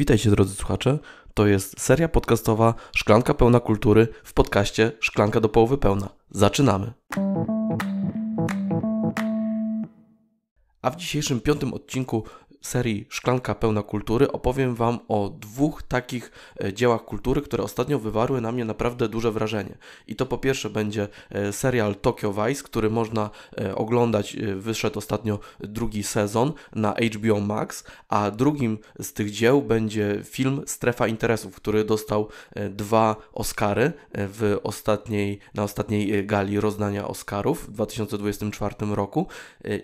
Witajcie drodzy słuchacze. To jest seria podcastowa Szklanka pełna kultury w podcaście Szklanka do połowy pełna. Zaczynamy. A w dzisiejszym piątym odcinku serii Szklanka pełna kultury opowiem Wam o dwóch takich e, dziełach kultury, które ostatnio wywarły na mnie naprawdę duże wrażenie. I to po pierwsze będzie e, serial Tokyo Vice, który można e, oglądać, wyszedł ostatnio drugi sezon na HBO Max, a drugim z tych dzieł będzie film Strefa Interesów, który dostał dwa Oscary w ostatniej, na ostatniej gali rozdania Oscarów w 2024 roku.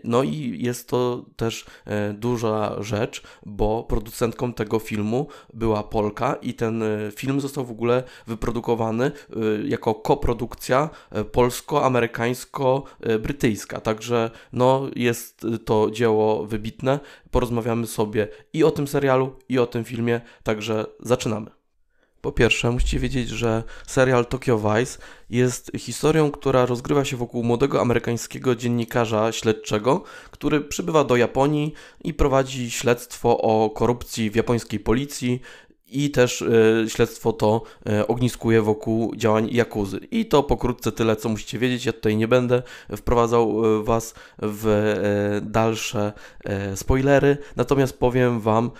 No i jest to też duża rzecz, bo producentką tego filmu była Polka i ten e, film został w ogóle wyprodukowany e, jako koprodukcja e, polsko-amerykańsko-brytyjska. Także no, jest to dzieło wybitne. Porozmawiamy sobie i o tym serialu, i o tym filmie. Także zaczynamy. Po pierwsze, musicie wiedzieć, że serial Tokyo Vice jest historią, która rozgrywa się wokół młodego amerykańskiego dziennikarza śledczego, który przybywa do Japonii i prowadzi śledztwo o korupcji w japońskiej policji i też y, śledztwo to y, ogniskuje wokół działań Jakuzy. I to pokrótce tyle, co musicie wiedzieć. Ja tutaj nie będę wprowadzał y, Was w dalsze spoilery, natomiast powiem Wam,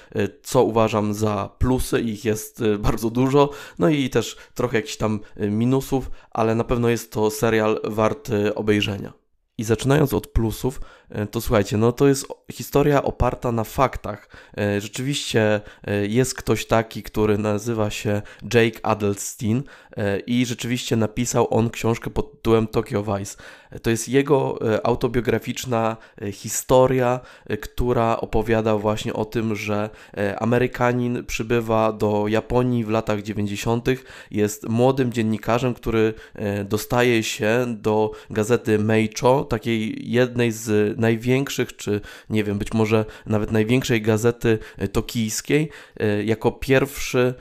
co uważam za plusy, ich jest bardzo dużo, no i też trochę jakichś tam minusów, ale na pewno jest to serial wart obejrzenia. I zaczynając od plusów, e, to słuchajcie, no to jest historia oparta na faktach. E, rzeczywiście e, jest ktoś taki, który nazywa się Jake Adelstein. E, i rzeczywiście napisał on książkę pod tytułem Tokyo Vice. E, to jest jego e, autobiograficzna historia, która opowiada właśnie o tym, że Amerykanin przybywa do Japonii w latach 90., jest młodym dziennikarzem, który dostaje się do gazety Meicho, takiej jednej z największych, czy nie wiem, być może nawet największej gazety tokijskiej, jako pierwszy,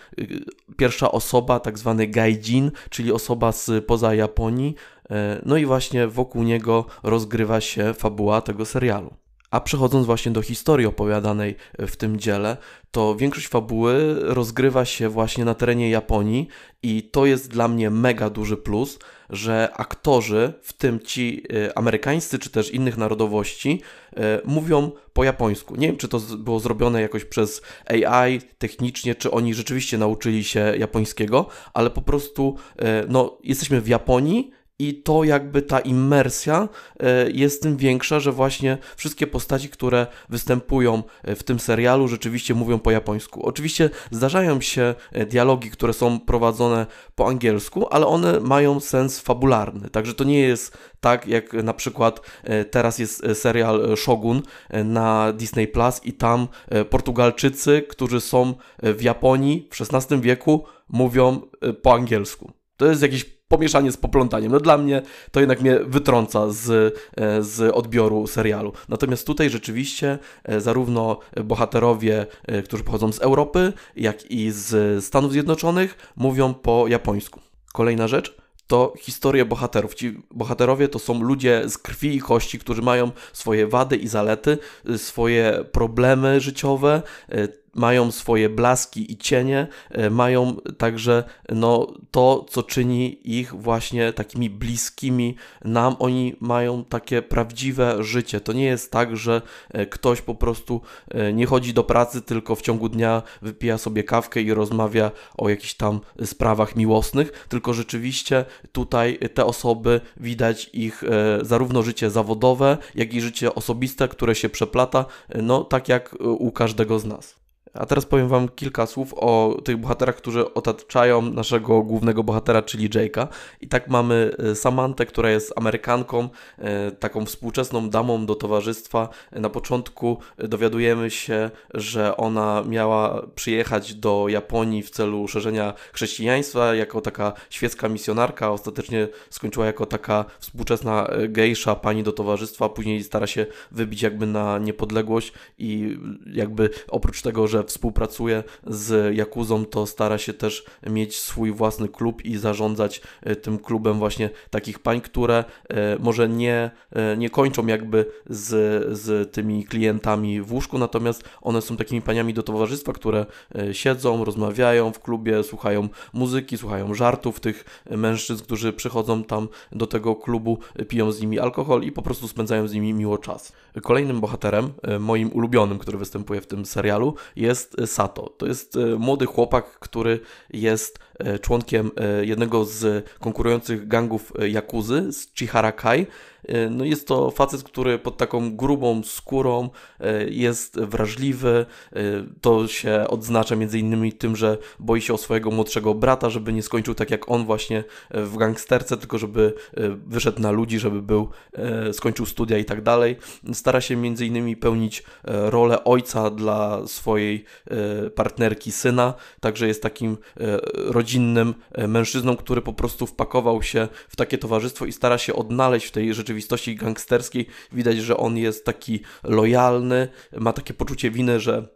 pierwsza osoba, tak zwany gaijin Jin, czyli osoba z poza Japonii. E, no i właśnie wokół niego rozgrywa się fabuła tego serialu. A przechodząc właśnie do historii opowiadanej e, w tym dziele, to większość fabuły rozgrywa się właśnie na terenie Japonii i to jest dla mnie mega duży plus, że aktorzy, w tym ci y, amerykańscy czy też innych narodowości, y, mówią po japońsku. Nie wiem, czy to było zrobione jakoś przez AI technicznie, czy oni rzeczywiście nauczyli się japońskiego, ale po prostu y, no, jesteśmy w Japonii i to jakby ta immersja e, jest tym większa, że właśnie wszystkie postaci, które występują e, w tym serialu, rzeczywiście mówią po japońsku. Oczywiście zdarzają się e, dialogi, które są prowadzone po angielsku, ale one mają sens fabularny. Także to nie jest tak jak na przykład teraz jest serial Shogun na Disney Plus i tam Portugalczycy, którzy są w Japonii w XVI wieku, mówią po angielsku. To jest jakiś pomieszanie z poplątaniem. No dla mnie to jednak mnie wytrąca z, e, z odbioru serialu. Natomiast tutaj rzeczywiście e, zarówno bohaterowie, e, którzy pochodzą z Europy, jak i z Stanów Zjednoczonych mówią po japońsku. Kolejna rzecz, to historie bohaterów. Ci bohaterowie to są ludzie z krwi i kości, którzy mają swoje wady i zalety, swoje problemy życiowe, mają swoje blaski i cienie, e, mają także no, to, co czyni ich właśnie takimi bliskimi nam. Oni mają takie prawdziwe życie. To nie jest tak, że e, ktoś po prostu e, nie chodzi do pracy, tylko w ciągu dnia wypija sobie kawkę i rozmawia o jakichś tam sprawach miłosnych, tylko rzeczywiście tutaj te osoby widać ich zarówno życie zawodowe, jak i życie osobiste, które się przeplata, no tak jak u każdego z nas. A teraz powiem Wam kilka słów o tych bohaterach, którzy otaczają naszego głównego bohatera, czyli Jake'a. I tak mamy e, Samantę, która jest Amerykanką, e, taką współczesną damą do towarzystwa. Na początku e, dowiadujemy się, że ona miała przyjechać do Japonii w celu szerzenia chrześcijaństwa jako taka świecka misjonarka. Ostatecznie skończyła jako taka współczesna gejsza, pani do towarzystwa. Później stara się wybić jakby na niepodległość i jakby oprócz tego, że współpracuje z Jakuzą, to stara się też mieć swój własny klub i zarządzać e, tym klubem właśnie takich pań, które e, może nie, e, nie kończą jakby z, z tymi klientami w łóżku, natomiast one są takimi paniami do towarzystwa, które siedzą, rozmawiają w klubie, słuchają muzyki, słuchają żartów tych mężczyzn, którzy przychodzą tam do tego klubu, piją z nimi alkohol i po prostu spędzają z nimi miło czas. Kolejnym bohaterem, moim ulubionym, który występuje w tym serialu, jest jest Sato. To jest e, młody chłopak, który jest E, członkiem e, jednego z konkurujących gangów Jakuzy, e, z Chihara Kai. No jest to facet, który pod taką grubą skórą jest wrażliwy. To się odznacza między innymi tym, że boi się o swojego młodszego brata, żeby nie skończył tak jak on właśnie w gangsterce, tylko żeby wyszedł na ludzi, żeby był, skończył studia i tak dalej. Stara się między innymi pełnić rolę ojca dla swojej partnerki syna, także jest takim rodzicielem rodzinnym e, mężczyzną, który po prostu wpakował się w takie towarzystwo i stara się odnaleźć w tej rzeczywistości gangsterskiej. Widać, że on jest taki lojalny, ma takie poczucie winy, że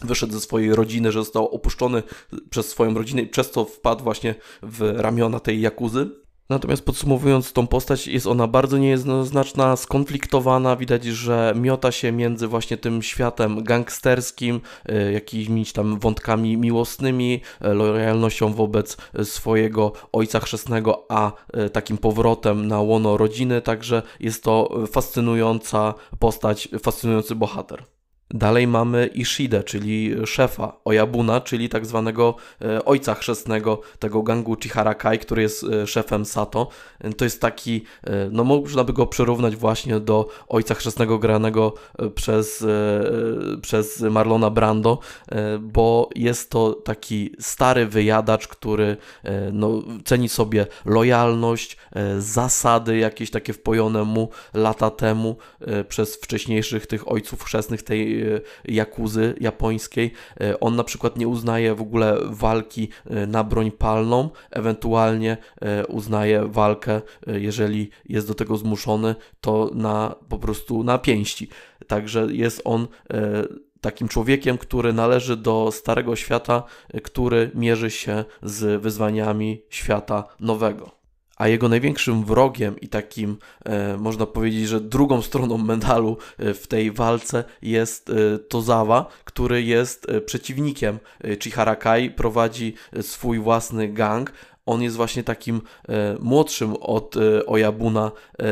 wyszedł ze swojej rodziny, że został opuszczony przez swoją rodzinę i przez to wpadł właśnie w ramiona tej jakuzy. Natomiast podsumowując tą postać, jest ona bardzo niejednoznaczna, skonfliktowana. Widać, że miota się między właśnie tym światem gangsterskim, e, jakimiś tam wątkami miłosnymi, e, lojalnością wobec e, swojego ojca chrzestnego, a takim powrotem na łono rodziny. Także jest to fascynująca postać, fascynujący bohater. Dalej mamy Ishide, czyli szefa Oyabuna, czyli tak zwanego e, ojca chrzestnego tego gangu Chiharakai, który jest e, szefem Sato. E, to jest taki, no można by go przyrównać właśnie do ojca chrzestnego granego przez, przez Marlona Brando, bo jest to taki stary wyjadacz, który no, ceni sobie lojalność, zasady jakieś takie wpojone mu lata temu przez wcześniejszych tych ojców chrzestnych tej E, jakuzy japońskiej. E, on na przykład nie uznaje w ogóle walki e, na broń palną, ewentualnie uznaje walkę, jeżeli jest do tego zmuszony, to na po prostu na pięści. Także jest on takim człowiekiem, który należy do starego świata, który mierzy się z wyzwaniami świata nowego a jego największym wrogiem i takim, e, można powiedzieć, że drugą stroną medalu e, w tej walce jest e, Tozawa, który jest przeciwnikiem Chihara Kai, prowadzi swój własny gang, on jest właśnie takim e, młodszym od e, Ojabuna e,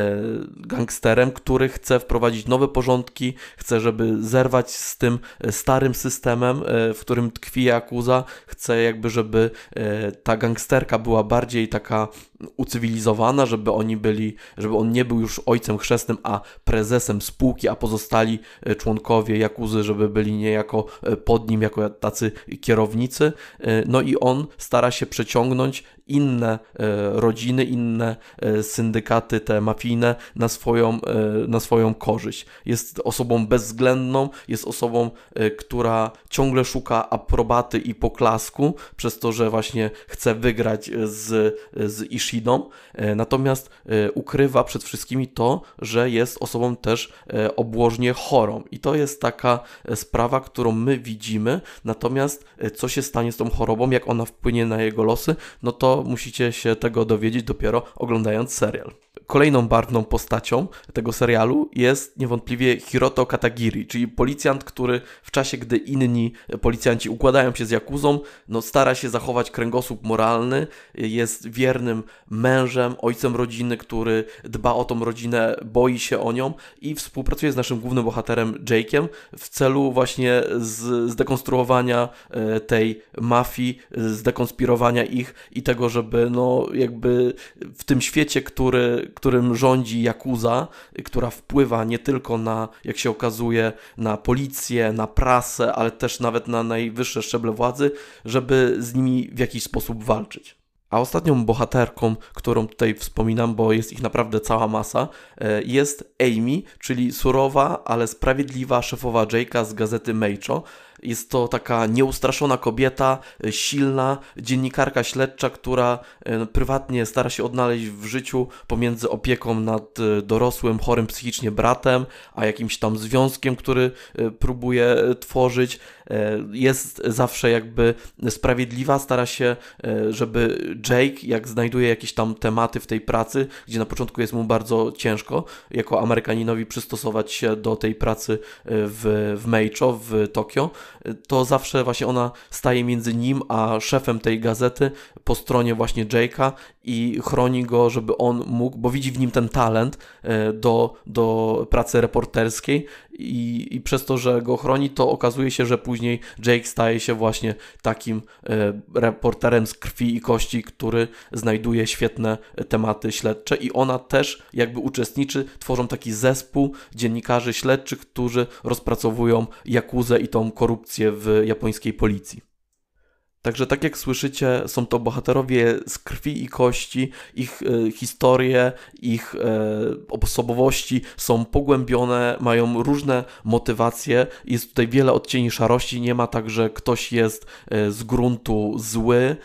gangsterem, który chce wprowadzić nowe porządki, chce, żeby zerwać z tym e, starym systemem, e, w którym tkwi Jakuza, chce jakby, żeby e, ta gangsterka była bardziej taka ucywilizowana, żeby oni byli, żeby on nie był już ojcem chrzestnym, a prezesem spółki, a pozostali członkowie Jakuzy, żeby byli niejako pod nim, jako tacy kierownicy. No i on stara się przeciągnąć inne e, rodziny, inne e, syndykaty te mafijne na swoją, e, na swoją korzyść. Jest osobą bezwzględną, jest osobą, która ciągle szuka aprobaty i poklasku, przez to, że właśnie chce wygrać z, z Ishidą, natomiast ukrywa przed wszystkimi to, że jest osobą też obłożnie chorą. I to jest taka sprawa, którą my widzimy, natomiast co się stanie z tą chorobą, jak ona wpłynie na jego losy, no to musicie się tego dowiedzieć dopiero oglądając serial. Kolejną barwną postacią tego serialu jest niewątpliwie Hiroto Katagiri, czyli policjant, który w czasie, gdy inni policjanci układają się z Jakuzą, no stara się zachować kręgosłup moralny, jest wiernym mężem, ojcem rodziny, który dba o tą rodzinę, boi się o nią i współpracuje z naszym głównym bohaterem Jake'em w celu właśnie zdekonstruowania e, tej mafii, e, zdekonspirowania ich i tego, tego, żeby no jakby w tym świecie, który, którym rządzi Jakuza, która wpływa nie tylko na, jak się okazuje, na policję, na prasę, ale też nawet na najwyższe szczeble władzy, żeby z nimi w jakiś sposób walczyć. A ostatnią bohaterką, którą tutaj wspominam, bo jest ich naprawdę cała masa, e, jest Amy, czyli surowa, ale sprawiedliwa szefowa Jake'a z gazety Meicho, jest to taka nieustraszona kobieta, y, silna dziennikarka śledcza, która y, no, prywatnie stara się odnaleźć w życiu pomiędzy opieką nad y, dorosłym, chorym psychicznie bratem, a jakimś tam związkiem, który próbuje tworzyć. E, jest zawsze jakby sprawiedliwa, stara się, e, żeby Jake, jak znajduje jakieś tam tematy w tej pracy, gdzie na początku jest mu bardzo ciężko, jako Amerykaninowi przystosować się do tej pracy e, w, w Meicho, w Tokio, to zawsze właśnie ona staje między nim a szefem tej gazety po stronie właśnie Jake'a i chroni go, żeby on mógł, bo widzi w nim ten talent e, do, do pracy reporterskiej i, i przez to, że go chroni, to okazuje się, że później Jake staje się właśnie takim e, reporterem z krwi i kości, który znajduje świetne tematy śledcze i ona też jakby uczestniczy, tworzą taki zespół dziennikarzy śledczych, którzy rozpracowują jakuzę i tą korupcję w japońskiej policji. Także tak jak słyszycie, są to bohaterowie z krwi i kości, ich e, historie, ich e, osobowości są pogłębione, mają różne motywacje, jest tutaj wiele odcieni szarości, nie ma tak, że ktoś jest e, z gruntu zły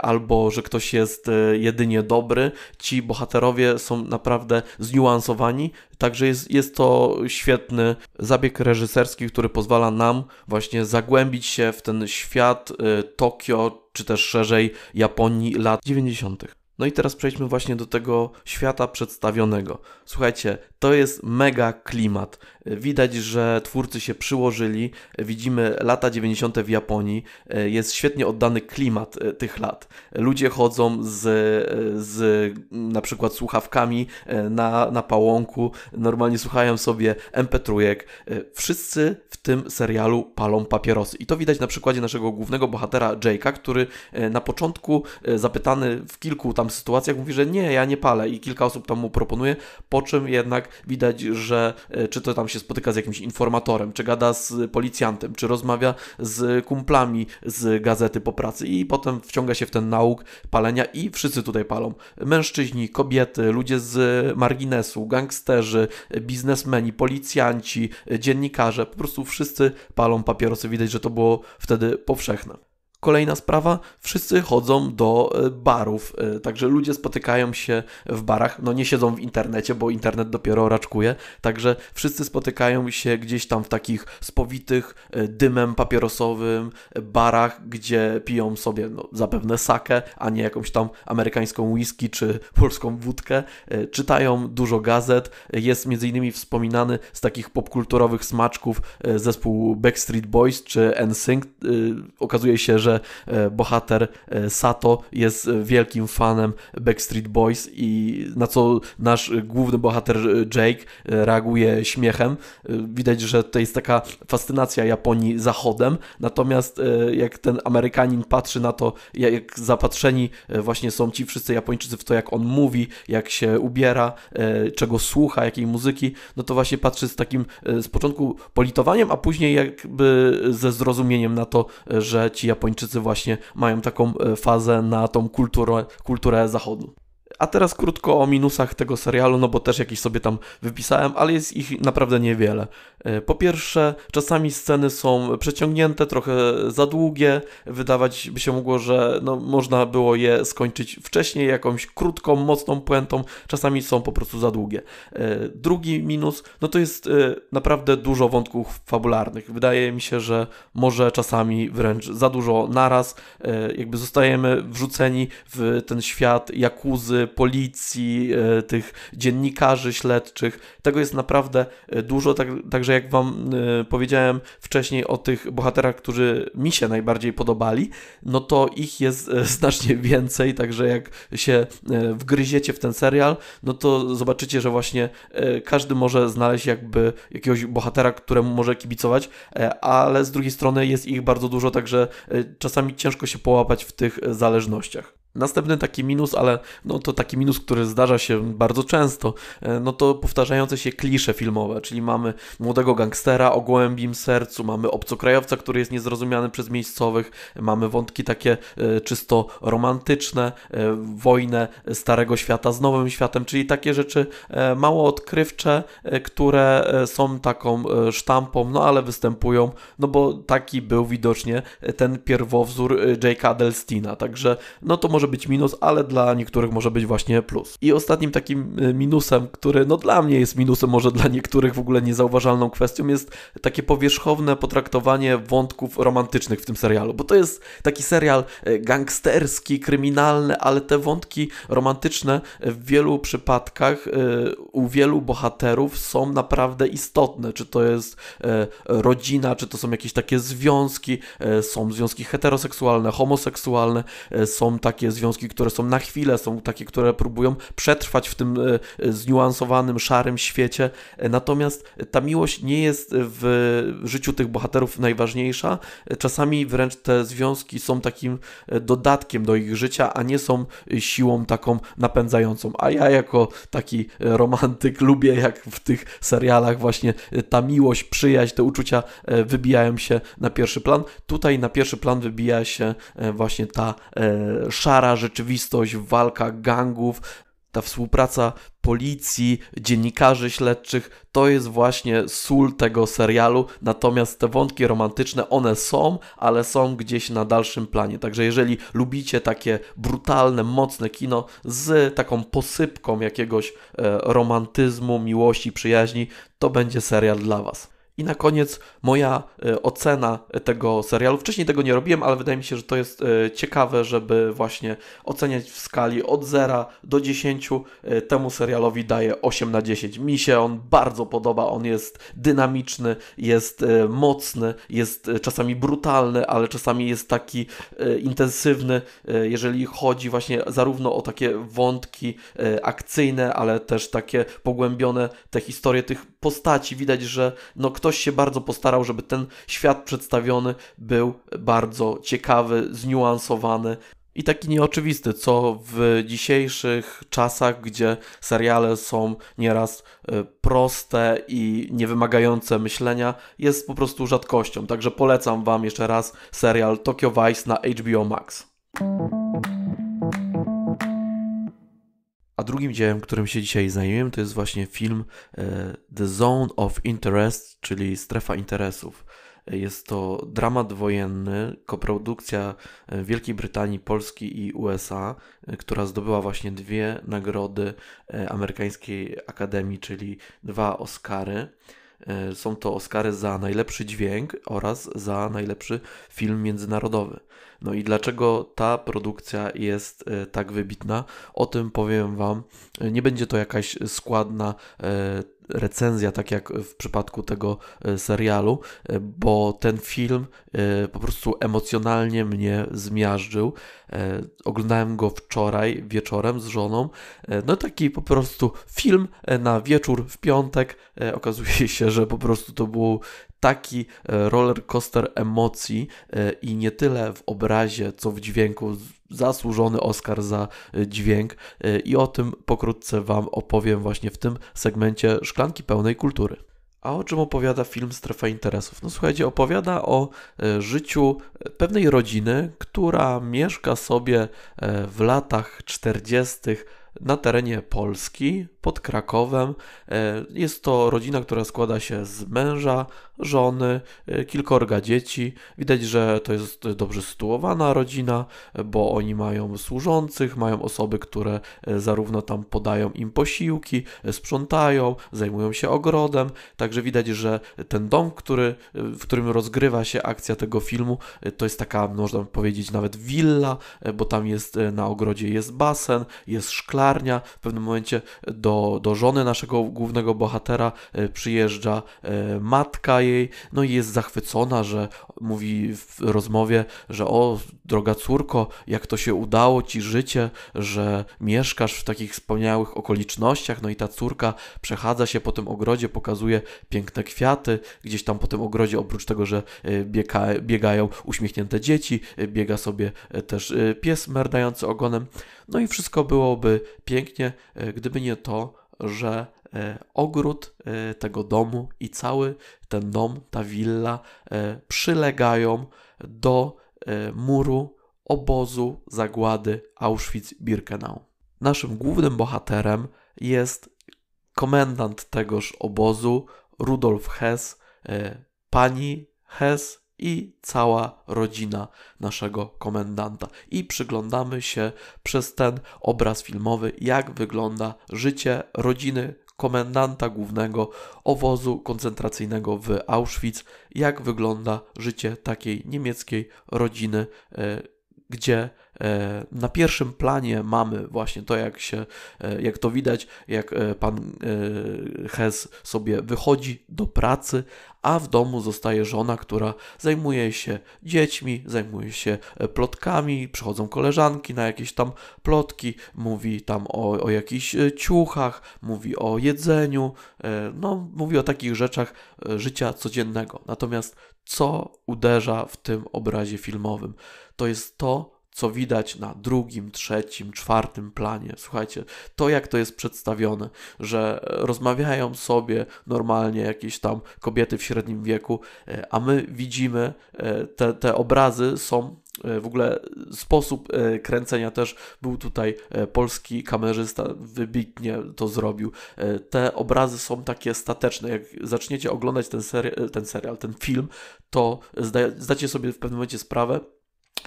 albo że ktoś jest jedynie dobry. Ci bohaterowie są naprawdę zniuansowani, Także jest, jest to świetny zabieg reżyserski, który pozwala nam właśnie zagłębić się w ten świat y, Tokio, czy też szerzej Japonii lat 90. No i teraz przejdźmy właśnie do tego świata przedstawionego. Słuchajcie, to jest mega klimat. Widać, że twórcy się przyłożyli. Widzimy lata 90. w Japonii. Jest świetnie oddany klimat e, tych lat. Ludzie chodzą z, e, z mm, na przykład słuchawkami e, na, na pałąku, normalnie słuchają sobie MP3. Wszyscy w tym serialu palą papierosy. I to widać na przykładzie naszego głównego bohatera Jake'a, który na początku zapytany w kilku tam tam sytuacjach mówi, że nie, ja nie palę i kilka osób tam mu proponuje, po czym jednak widać, że e, czy to tam się spotyka z jakimś informatorem, czy gada z policjantem, czy rozmawia z kumplami z gazety po pracy i potem wciąga się w ten nauk palenia i wszyscy tutaj palą. Mężczyźni, kobiety, ludzie z marginesu, gangsterzy, biznesmeni, policjanci, dziennikarze, po prostu wszyscy palą papierosy. Widać, że to było wtedy powszechne. Kolejna sprawa, wszyscy chodzą do e, barów, e, także ludzie spotykają się w barach, no nie siedzą w internecie, bo internet dopiero raczkuje, także wszyscy spotykają się gdzieś tam w takich spowitych e, dymem papierosowym barach, gdzie piją sobie no, zapewne sakę, a nie jakąś tam amerykańską whisky czy polską wódkę, czytają dużo gazet, jest między innymi wspominany z takich popkulturowych smaczków zespół Backstreet Boys czy NSYNC, okazuje się, że E, bohater e, Sato jest e, wielkim fanem Backstreet Boys i na co nasz główny bohater Jake reaguje śmiechem. Widać, że to jest taka fascynacja Japonii zachodem, natomiast jak ten Amerykanin patrzy na to, jak zapatrzeni właśnie są ci wszyscy Japończycy w to, jak on mówi, jak się ubiera, czego słucha, jakiej muzyki, no to właśnie patrzy z takim z początku politowaniem, a później jakby ze zrozumieniem na to, że ci Japończycy Japończycy właśnie mają taką e, fazę na tą kulturę, kulturę zachodu. A teraz krótko o minusach tego serialu, no bo też jakiś sobie tam wypisałem, ale jest ich naprawdę niewiele. E, po pierwsze, czasami sceny są przeciągnięte, trochę za długie. Wydawać by się mogło, że no, można było je skończyć wcześniej jakąś krótką, mocną puentą. Czasami są po prostu za długie. E, drugi minus, no to jest e, naprawdę dużo wątków fabularnych. Wydaje mi się, że może czasami wręcz za dużo naraz. Jakby zostajemy wrzuceni w ten świat jakuzy, policji, tych dziennikarzy śledczych. Tego jest naprawdę dużo, tak, także jak Wam e, powiedziałem wcześniej o tych bohaterach, którzy mi się najbardziej podobali, no to ich jest e, znacznie więcej, także jak się e, wgryziecie w ten serial, no to zobaczycie, że właśnie każdy może znaleźć jakby jakiegoś bohatera, któremu może kibicować, ale z drugiej strony jest ich bardzo dużo, także czasami ciężko się połapać w tych zależnościach. Następny taki minus, ale no to taki minus, który zdarza się bardzo często, e, no to powtarzające się klisze filmowe, czyli mamy młodego gangstera o głębim sercu, mamy obcokrajowca, który jest niezrozumiany przez miejscowych, mamy wątki takie e, czysto romantyczne, e, wojnę starego świata z nowym światem, czyli takie rzeczy mało odkrywcze, które są taką sztampą, no ale występują, no bo taki był widocznie ten pierwowzór J.K. Adelsteina, także no to może może być minus, ale dla niektórych może być właśnie plus. I ostatnim takim y, minusem, który no dla mnie jest minusem, może dla niektórych w ogóle niezauważalną kwestią, jest takie powierzchowne potraktowanie wątków romantycznych w tym serialu, bo to jest taki serial y, gangsterski, kryminalny, ale te wątki romantyczne w wielu przypadkach y, u wielu bohaterów są naprawdę istotne. Czy to jest rodzina, czy to są jakieś takie związki, są związki heteroseksualne, homoseksualne, są takie związki, które są na chwilę, są takie, które próbują przetrwać w tym e, e, zniuansowanym, szarym świecie. E, natomiast ta miłość nie jest w życiu tych bohaterów najważniejsza. Czasami wręcz te związki są takim dodatkiem do ich życia, a nie są siłą taką napędzającą. A ja jako taki romantyk lubię, jak w tych serialach właśnie ta miłość, przyjaźń, te uczucia wybijają się na pierwszy plan. Tutaj na pierwszy plan wybija się właśnie ta szara rzeczywistość, walka gangów, ta współpraca policji, dziennikarzy śledczych, to jest właśnie sól tego serialu. Natomiast te wątki romantyczne, one są, ale są gdzieś na dalszym planie. Także jeżeli lubicie takie brutalne, mocne kino z taką posypką jakiegoś e, romantyzmu, miłości, przyjaźni, to będzie serial dla Was. I na koniec moja e, ocena tego serialu. Wcześniej tego nie robiłem, ale wydaje mi się, że to jest e, ciekawe, żeby właśnie oceniać w skali od 0 do 10. E, temu serialowi daję 8 na 10. Mi się on bardzo podoba. On jest dynamiczny, jest mocny, jest czasami brutalny, ale czasami jest taki intensywny, jeżeli chodzi właśnie zarówno o takie wątki akcyjne, ale też takie pogłębione te historie tych postaci. Widać, że no, ktoś się bardzo postarał, żeby ten świat przedstawiony był bardzo ciekawy, zniuansowany. I taki nieoczywisty, co w dzisiejszych czasach, gdzie seriale są nieraz e, proste i niewymagające myślenia, jest po prostu rzadkością. Także polecam Wam jeszcze raz serial Tokyo Vice na HBO Max. A drugim dziełem, którym się dzisiaj zajmiemy, to jest właśnie film e, The Zone of Interest, czyli Strefa Interesów. E, jest to dramat wojenny, koprodukcja e, Wielkiej Brytanii, Polski i USA, która zdobyła właśnie dwie nagrody Amerykańskiej Akademii, czyli dwa Oscary. E, są to Oscary za najlepszy dźwięk oraz za najlepszy film międzynarodowy. No i dlaczego ta produkcja jest e, tak wybitna? O tym powiem Wam. E, nie będzie to jakaś składna recenzja, tak jak w przypadku tego e, serialu, e, bo ten film e, po prostu emocjonalnie mnie zmiażdżył. Oglądałem go wczoraj wieczorem z żoną. No taki po prostu film na wieczór w piątek. Okazuje się, że po prostu to był taki e, roller coaster emocji e, i nie tyle w obrazie, co w dźwięku. Zasłużony Oscar za e, dźwięk i o tym pokrótce Wam opowiem właśnie w tym segmencie szklanki pełnej kultury. A o czym opowiada film Strefa Interesów? No słuchajcie, opowiada o życiu pewnej rodziny, która mieszka sobie w latach 40 na terenie Polski, pod Krakowem. E, jest to rodzina, która składa się z męża, żony, e, kilkorga dzieci. Widać, że to jest dobrze sytuowana rodzina, bo oni mają służących, mają osoby, które e, zarówno tam podają im posiłki, sprzątają, zajmują się ogrodem. Także widać, że ten dom, który, w którym rozgrywa się akcja tego filmu, to jest taka, można powiedzieć, nawet willa, bo tam jest na ogrodzie jest basen, jest szklarnia w pewnym momencie do, do żony naszego głównego bohatera e, przyjeżdża e, matka jej, no i jest zachwycona, że mówi w rozmowie, że o, droga córko, jak to się udało ci życie, że mieszkasz w takich wspaniałych okolicznościach. No i ta córka przechadza się po tym ogrodzie, pokazuje piękne kwiaty, gdzieś tam po tym ogrodzie, oprócz tego, że e, biega, biegają uśmiechnięte dzieci, biega sobie też pies merdający ogonem. No i wszystko byłoby pięknie, e, gdyby nie to, że e, ogród e, tego domu i cały ten dom, ta willa przylegają do muru obozu zagłady Auschwitz-Birkenau. Naszym głównym bohaterem jest komendant tegoż obozu Rudolf Hess, pani Hess i cała rodzina naszego komendanta. I przyglądamy się przez ten obraz filmowy, jak wygląda życie rodziny komendanta głównego owozu koncentracyjnego w Auschwitz, jak wygląda życie takiej niemieckiej rodziny e, gdzie e, na pierwszym planie mamy właśnie to, jak się, e, jak to widać, jak e, pan Hez sobie wychodzi do pracy, a w domu zostaje żona, która zajmuje się dziećmi, zajmuje się plotkami, przychodzą koleżanki na jakieś tam plotki, mówi tam o, o jakichś ciuchach, mówi o jedzeniu, no mówi o takich rzeczach życia codziennego. Natomiast co uderza w tym obrazie filmowym. To jest to, co widać na drugim, trzecim, czwartym planie. Słuchajcie, to jak to jest przedstawione, że e, rozmawiają sobie normalnie jakieś tam kobiety w średnim wieku, e, a my widzimy, e, te, te obrazy są w ogóle sposób kręcenia też był tutaj polski kamerzysta, wybitnie to zrobił. Te obrazy są takie stateczne. Jak zaczniecie oglądać ten, seri ten serial, ten film, to zdacie sobie w pewnym momencie sprawę,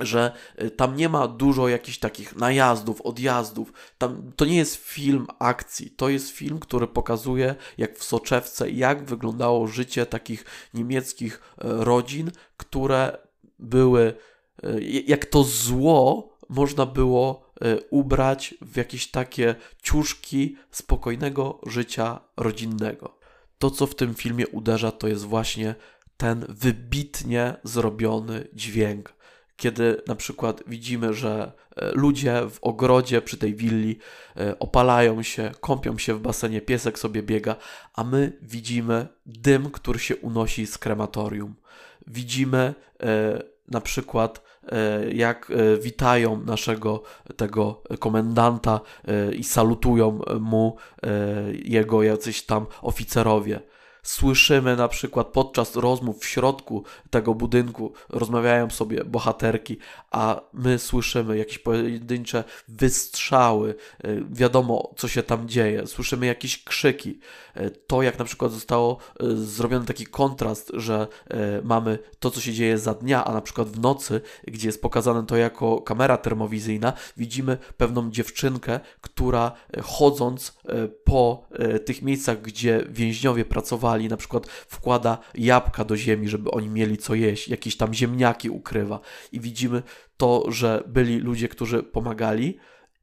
że y, tam nie ma dużo jakichś takich najazdów, odjazdów. Tam, to nie jest film akcji, to jest film, który pokazuje, jak w soczewce, jak wyglądało życie takich niemieckich y, rodzin, które były, y, jak to zło można było ubrać w jakieś takie ciuszki spokojnego życia rodzinnego. To, co w tym filmie uderza, to jest właśnie ten wybitnie zrobiony dźwięk kiedy na przykład widzimy, że e, ludzie w ogrodzie przy tej willi e, opalają się, kąpią się w basenie, piesek sobie biega, a my widzimy dym, który się unosi z krematorium. Widzimy e, na przykład jak witają naszego tego komendanta i salutują mu jego jacyś tam oficerowie słyszymy na przykład podczas rozmów w środku tego budynku, rozmawiają sobie bohaterki, a my słyszymy jakieś pojedyncze wystrzały, e, wiadomo co się tam dzieje, słyszymy jakieś krzyki. E, to jak na przykład zostało e, zrobiony taki kontrast, że mamy to co się dzieje za dnia, a na przykład w nocy, gdzie jest pokazane to jako kamera termowizyjna, widzimy pewną dziewczynkę, która chodząc po tych miejscach, gdzie więźniowie pracowali, kopali, na przykład wkłada jabłka do ziemi, żeby oni mieli co jeść, jakieś tam ziemniaki ukrywa. I widzimy to, że byli ludzie, którzy pomagali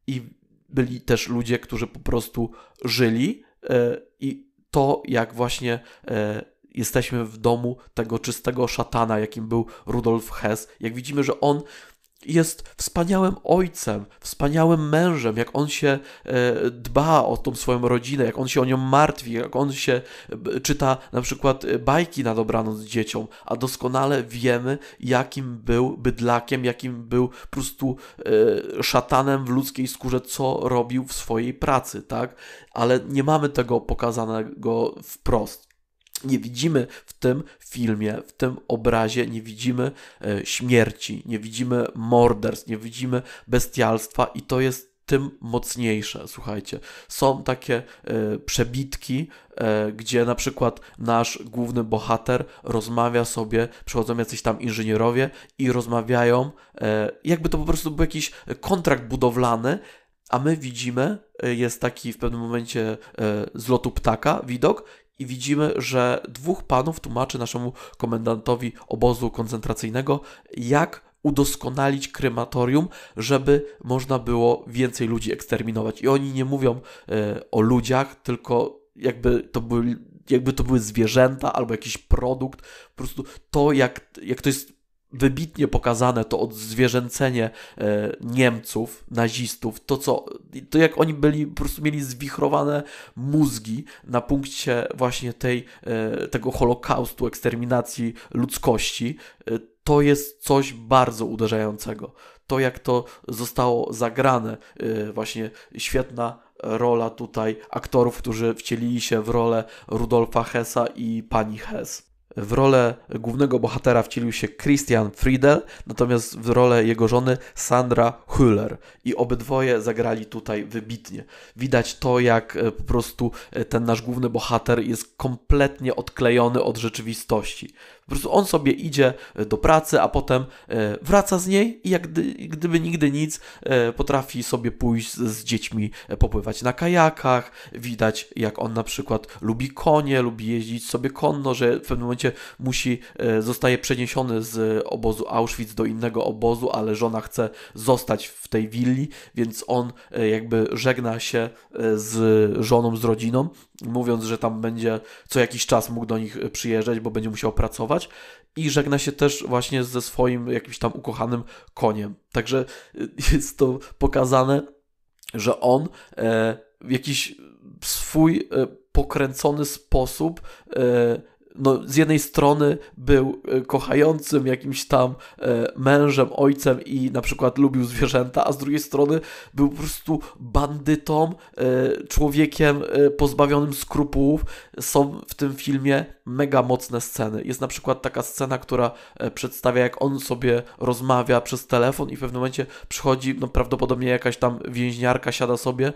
i byli też ludzie, którzy po prostu żyli e, i to, jak właśnie e, jesteśmy w domu tego czystego szatana, jakim był Rudolf Hess, jak widzimy, że on jest wspaniałym ojcem, wspaniałym mężem, jak on się e, dba o tą swoją rodzinę, jak on się o nią martwi, jak on się czyta na przykład e, bajki na dobranoc dzieciom, a doskonale wiemy, jakim był bydlakiem, jakim był po prostu e, szatanem w ludzkiej skórze, co robił w swojej pracy, tak? Ale nie mamy tego pokazanego wprost. Nie widzimy w tym filmie, w tym obrazie, nie widzimy e, śmierci, nie widzimy morderstw, nie widzimy bestialstwa i to jest tym mocniejsze. Słuchajcie, są takie y, przebitki, y, gdzie na przykład nasz główny bohater rozmawia sobie, przychodzą jacyś tam inżynierowie i rozmawiają, y, jakby to po prostu był jakiś kontrakt budowlany, a my widzimy, jest taki w pewnym momencie z lotu ptaka widok i widzimy, że dwóch panów tłumaczy naszemu komendantowi obozu koncentracyjnego, jak udoskonalić krematorium, żeby można było więcej ludzi eksterminować. I oni nie mówią y, o ludziach, tylko jakby to były jakby to były zwierzęta albo jakiś produkt, po prostu to, jak, jak to jest wybitnie pokazane to odzwierzęcenie e, Niemców, nazistów, to co, to jak oni byli, po prostu mieli zwichrowane mózgi na punkcie właśnie tej, e, tego holokaustu, eksterminacji ludzkości, e, to jest coś bardzo uderzającego. To jak to zostało zagrane, właśnie świetna rola tutaj aktorów, którzy wcielili się w rolę Rudolfa Hessa i pani Hess. W rolę głównego bohatera wcielił się Christian Friedel, natomiast w rolę jego żony Sandra Hüller. I obydwoje zagrali tutaj wybitnie. Widać to, jak e, po prostu e, ten nasz główny bohater jest kompletnie odklejony od rzeczywistości. Po prostu on sobie idzie e, do pracy, a potem e, wraca z niej i jak gdyby nigdy nic, e, potrafi sobie pójść z dziećmi popływać na kajakach. Widać, jak on na przykład lubi konie, lubi jeździć sobie konno, że w pewnym momencie musi, zostaje przeniesiony z obozu Auschwitz do innego obozu, ale żona chce zostać w tej willi, więc on jakby żegna się z żoną, z rodziną mówiąc, że tam będzie co jakiś czas mógł do nich przyjeżdżać, bo będzie musiał pracować. I żegna się też właśnie ze swoim jakimś tam ukochanym koniem. Także y, jest to pokazane, że on e, w jakiś swój e, pokręcony sposób e, no, z jednej strony był e, kochającym jakimś tam e, mężem, ojcem i na przykład lubił zwierzęta, a z drugiej strony był po prostu bandytą, e, człowiekiem pozbawionym skrupułów. Są w tym filmie mega mocne sceny. Jest na przykład taka scena, która przedstawia, jak on sobie rozmawia przez telefon i w pewnym momencie przychodzi, no prawdopodobnie jakaś tam więźniarka siada sobie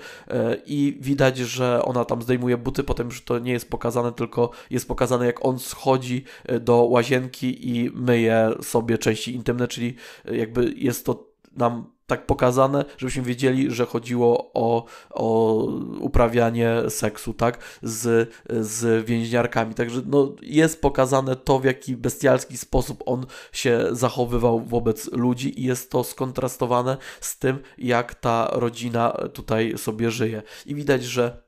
i widać, że ona tam zdejmuje buty, potem już to nie jest pokazane, tylko jest pokazane, jak on on schodzi e, do łazienki i myje sobie części intymne, czyli e, jakby jest to nam tak pokazane, żebyśmy wiedzieli, że chodziło o, o uprawianie seksu, tak, z, z więźniarkami. Także no, jest pokazane to, w jaki bestialski sposób on się zachowywał wobec ludzi i jest to skontrastowane z tym, jak ta rodzina tutaj sobie żyje. I widać, że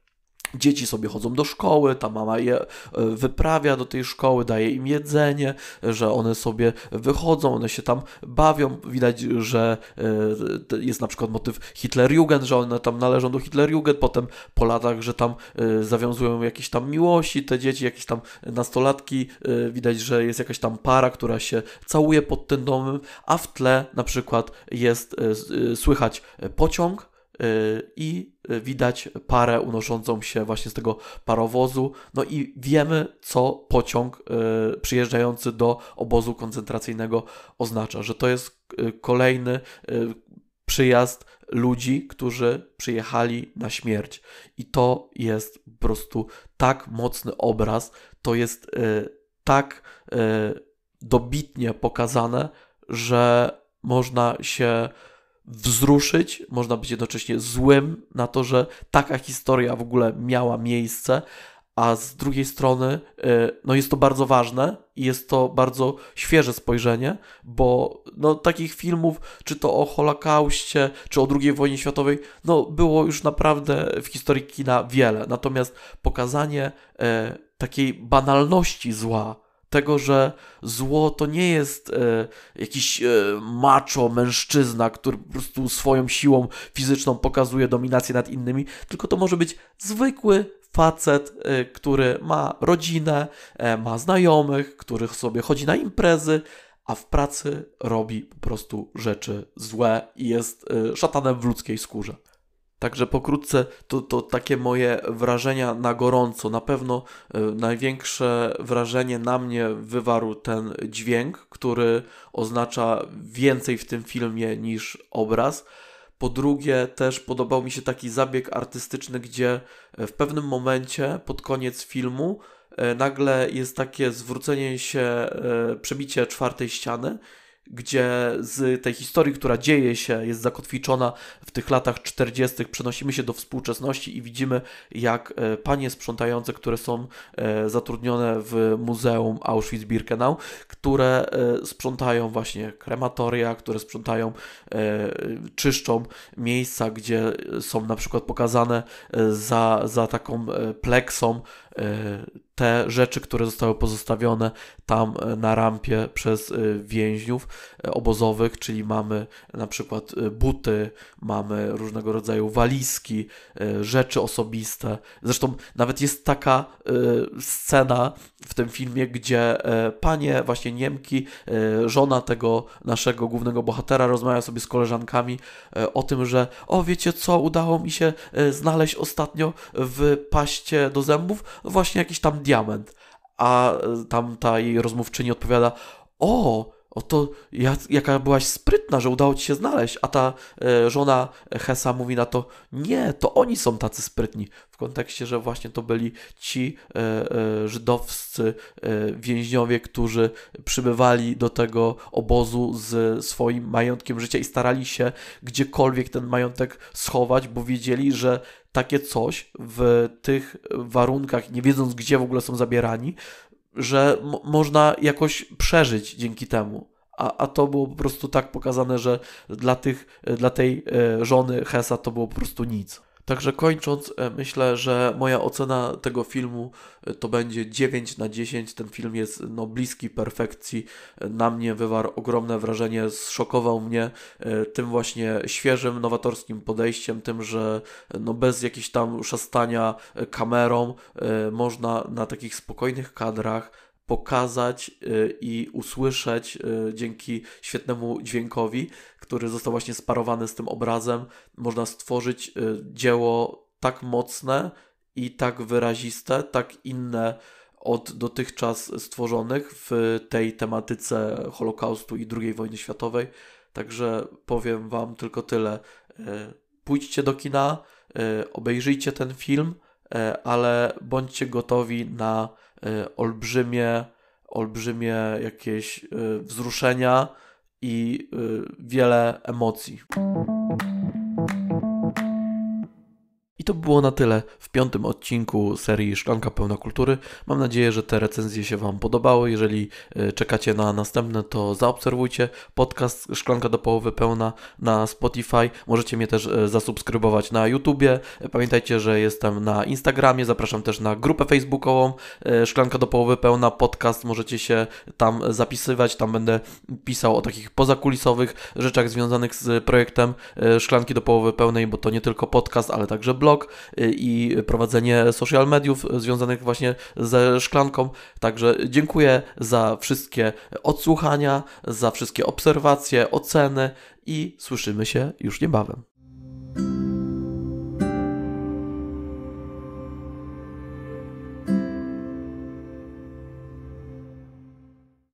Dzieci sobie chodzą do szkoły, ta mama je e, wyprawia do tej szkoły, daje im jedzenie, że one sobie wychodzą, one się tam bawią. Widać, że e, jest na przykład motyw Hitlerjugend, że one tam należą do Hitlerjugend, potem po latach, że tam e, zawiązują jakieś tam miłości, te dzieci, jakieś tam nastolatki. Widać, że jest jakaś tam para, która się całuje pod tym domem, a w tle na przykład jest słychać pociąg, i widać parę unoszącą się właśnie z tego parowozu. No i wiemy, co pociąg e, przyjeżdżający do obozu koncentracyjnego oznacza, że to jest e, kolejny e, przyjazd ludzi, którzy przyjechali na śmierć. I to jest po prostu tak mocny obraz, to jest tak dobitnie pokazane, że można się wzruszyć, można być jednocześnie złym na to, że taka historia w ogóle miała miejsce, a z drugiej strony y, no jest to bardzo ważne i jest to bardzo świeże spojrzenie, bo no, takich filmów, czy to o Holokauście, czy o II wojnie światowej, no było już naprawdę w historii kina wiele. Natomiast pokazanie y, takiej banalności zła, tego, że zło to nie jest e, jakiś e, macho mężczyzna, który po prostu swoją siłą fizyczną pokazuje dominację nad innymi, tylko to może być zwykły facet, e, który ma rodzinę, e, ma znajomych, których sobie chodzi na imprezy, a w pracy robi po prostu rzeczy złe i jest e, szatanem w ludzkiej skórze. Także pokrótce to, to takie moje wrażenia na gorąco. Na pewno y, największe wrażenie na mnie wywarł ten dźwięk, który oznacza więcej w tym filmie niż obraz. Po drugie, też podobał mi się taki zabieg artystyczny, gdzie e, w pewnym momencie pod koniec filmu e, nagle jest takie zwrócenie się, przebicie czwartej ściany gdzie z tej historii, która dzieje się, jest zakotwiczona w tych latach 40., przenosimy się do współczesności i widzimy, jak e, panie sprzątające, które są e, zatrudnione w Muzeum Auschwitz-Birkenau, które e, sprzątają właśnie krematoria, które sprzątają, czyszczą miejsca, gdzie są na przykład pokazane za, za taką pleksą Y, te rzeczy, które zostały pozostawione tam y, na rampie przez y, więźniów obozowych, czyli mamy na przykład buty, mamy różnego rodzaju walizki, rzeczy osobiste. Zresztą nawet jest taka scena w tym filmie, gdzie panie, właśnie Niemki, żona tego naszego głównego bohatera rozmawia sobie z koleżankami o tym, że o wiecie co, udało mi się znaleźć ostatnio w paście do zębów właśnie jakiś tam diament. A e, tam ta jej rozmówczyni odpowiada: O, Oto jaka byłaś sprytna, że udało ci się znaleźć. A ta e, żona Hesa mówi na to, nie, to oni są tacy sprytni. W kontekście, że właśnie to byli ci e, e, żydowscy więźniowie, którzy przybywali do tego obozu z swoim majątkiem życia i starali się gdziekolwiek ten majątek schować, bo wiedzieli, że takie coś w tych warunkach, nie wiedząc gdzie w ogóle są zabierani, że można jakoś przeżyć dzięki temu. A, a to było po prostu tak pokazane, że dla, tych, dla tej e, żony Hesa to było po prostu nic. Także kończąc, e, myślę, że moja ocena tego filmu e, to będzie 9 na 10. Ten film jest no, bliski perfekcji. E, na mnie wywarł ogromne wrażenie, zszokował mnie tym właśnie świeżym, nowatorskim podejściem, tym, że no, bez jakichś tam szastania kamerą można na takich spokojnych kadrach pokazać y, i usłyszeć y, dzięki świetnemu dźwiękowi, który został właśnie sparowany z tym obrazem. Można stworzyć y, dzieło tak mocne i tak wyraziste, tak inne od dotychczas stworzonych w tej tematyce Holokaustu i II wojny światowej. Także powiem Wam tylko tyle. Pójdźcie do kina, obejrzyjcie ten film, ale bądźcie gotowi na Y, olbrzymie, olbrzymie jakieś y, wzruszenia i y, wiele emocji to było na tyle w piątym odcinku serii Szklanka Pełna Kultury. Mam nadzieję, że te recenzje się Wam podobały. Jeżeli e, czekacie na następne, to zaobserwujcie podcast Szklanka do Połowy Pełna na Spotify. Możecie mnie też e, zasubskrybować na YouTubie. E, pamiętajcie, że jestem na Instagramie. Zapraszam też na grupę facebookową Szklanka do Połowy Pełna Podcast. Możecie się tam zapisywać. Tam będę pisał o takich pozakulisowych rzeczach związanych z projektem Szklanki do Połowy Pełnej, bo to nie tylko podcast, ale także blog Y, i prowadzenie social mediów związanych właśnie ze szklanką. Także dziękuję za wszystkie odsłuchania, za wszystkie obserwacje, oceny i słyszymy się już niebawem.